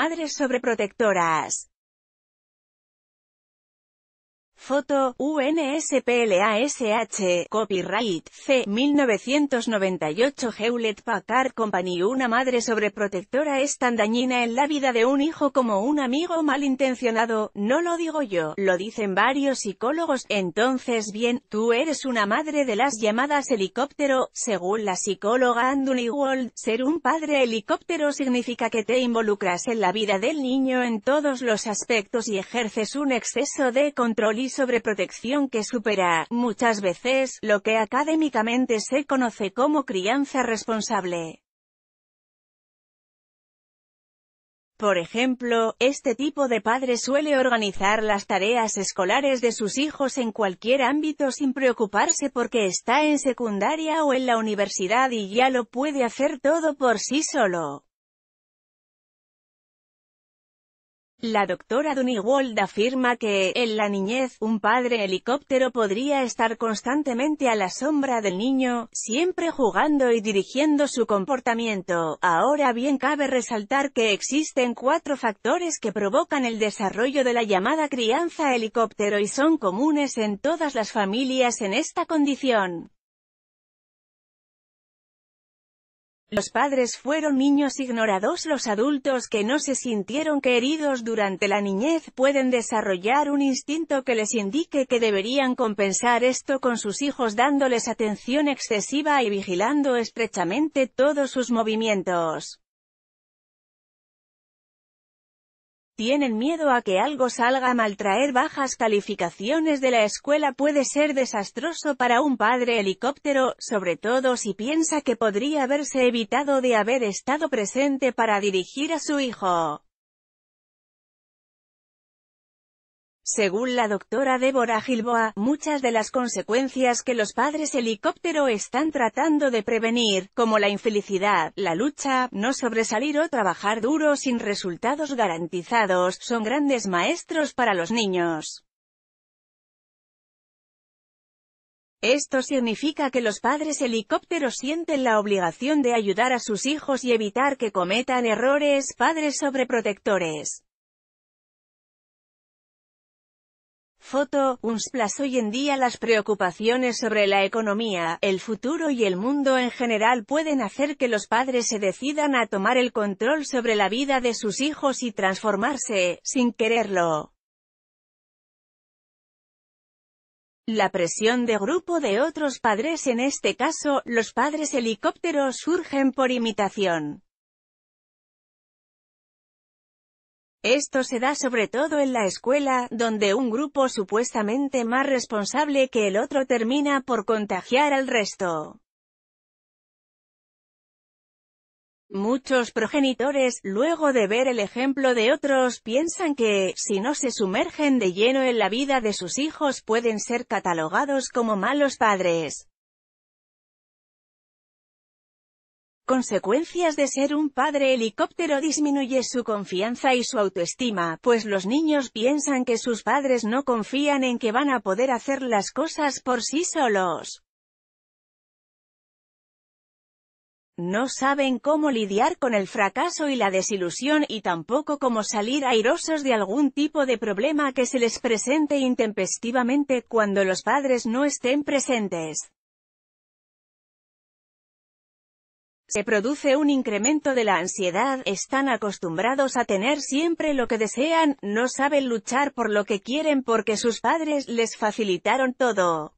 madres sobreprotectoras. Foto, UNSPLASH, copyright, C. 1998 Hewlett Packard Company Una madre sobreprotectora es tan dañina en la vida de un hijo como un amigo malintencionado, no lo digo yo, lo dicen varios psicólogos, entonces bien, tú eres una madre de las llamadas helicóptero, según la psicóloga Anduni Wald, ser un padre helicóptero significa que te involucras en la vida del niño en todos los aspectos y ejerces un exceso de control sobreprotección que supera, muchas veces, lo que académicamente se conoce como crianza responsable. Por ejemplo, este tipo de padre suele organizar las tareas escolares de sus hijos en cualquier ámbito sin preocuparse porque está en secundaria o en la universidad y ya lo puede hacer todo por sí solo. La doctora Duny-Wold afirma que, en la niñez, un padre helicóptero podría estar constantemente a la sombra del niño, siempre jugando y dirigiendo su comportamiento. Ahora bien cabe resaltar que existen cuatro factores que provocan el desarrollo de la llamada crianza helicóptero y son comunes en todas las familias en esta condición. Los padres fueron niños ignorados. Los adultos que no se sintieron queridos durante la niñez pueden desarrollar un instinto que les indique que deberían compensar esto con sus hijos dándoles atención excesiva y vigilando estrechamente todos sus movimientos. Tienen miedo a que algo salga mal traer bajas calificaciones de la escuela puede ser desastroso para un padre helicóptero, sobre todo si piensa que podría haberse evitado de haber estado presente para dirigir a su hijo. Según la doctora Débora Gilboa, muchas de las consecuencias que los padres helicóptero están tratando de prevenir, como la infelicidad, la lucha, no sobresalir o trabajar duro sin resultados garantizados, son grandes maestros para los niños. Esto significa que los padres helicópteros sienten la obligación de ayudar a sus hijos y evitar que cometan errores padres sobreprotectores. Foto, Unsplash Hoy en día las preocupaciones sobre la economía, el futuro y el mundo en general pueden hacer que los padres se decidan a tomar el control sobre la vida de sus hijos y transformarse, sin quererlo. La presión de grupo de otros padres en este caso, los padres helicópteros surgen por imitación. Esto se da sobre todo en la escuela, donde un grupo supuestamente más responsable que el otro termina por contagiar al resto. Muchos progenitores, luego de ver el ejemplo de otros, piensan que, si no se sumergen de lleno en la vida de sus hijos pueden ser catalogados como malos padres. Consecuencias de ser un padre helicóptero disminuye su confianza y su autoestima, pues los niños piensan que sus padres no confían en que van a poder hacer las cosas por sí solos. No saben cómo lidiar con el fracaso y la desilusión y tampoco cómo salir airosos de algún tipo de problema que se les presente intempestivamente cuando los padres no estén presentes. Se produce un incremento de la ansiedad, están acostumbrados a tener siempre lo que desean, no saben luchar por lo que quieren porque sus padres les facilitaron todo.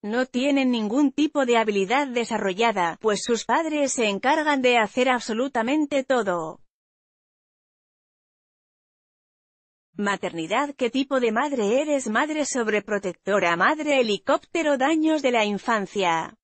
No tienen ningún tipo de habilidad desarrollada, pues sus padres se encargan de hacer absolutamente todo. Maternidad ¿Qué tipo de madre eres? Madre sobreprotectora Madre helicóptero Daños de la infancia